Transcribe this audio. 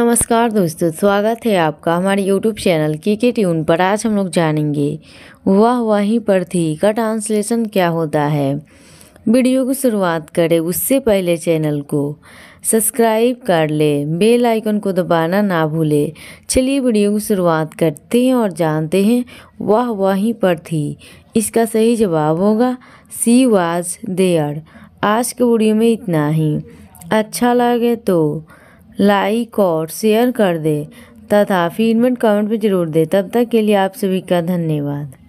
नमस्कार दोस्तों स्वागत है आपका हमारे यूट्यूब चैनल के के ट्यून पर आज हम लोग जानेंगे वाह वहीं पर थी का ट्रांसलेशन क्या होता है वीडियो की शुरुआत करें उससे पहले चैनल को सब्सक्राइब कर ले बेल आइकन को दबाना ना भूले चलिए वीडियो की शुरुआत करते हैं और जानते हैं वह वहीं पर थी इसका सही जवाब होगा सी वाज देयर आज के वीडियो में इतना ही अच्छा लगे तो लाइक और शेयर कर दें तथा फीडमेंट कमेंट में ज़रूर दें तब तक के लिए आप सभी का धन्यवाद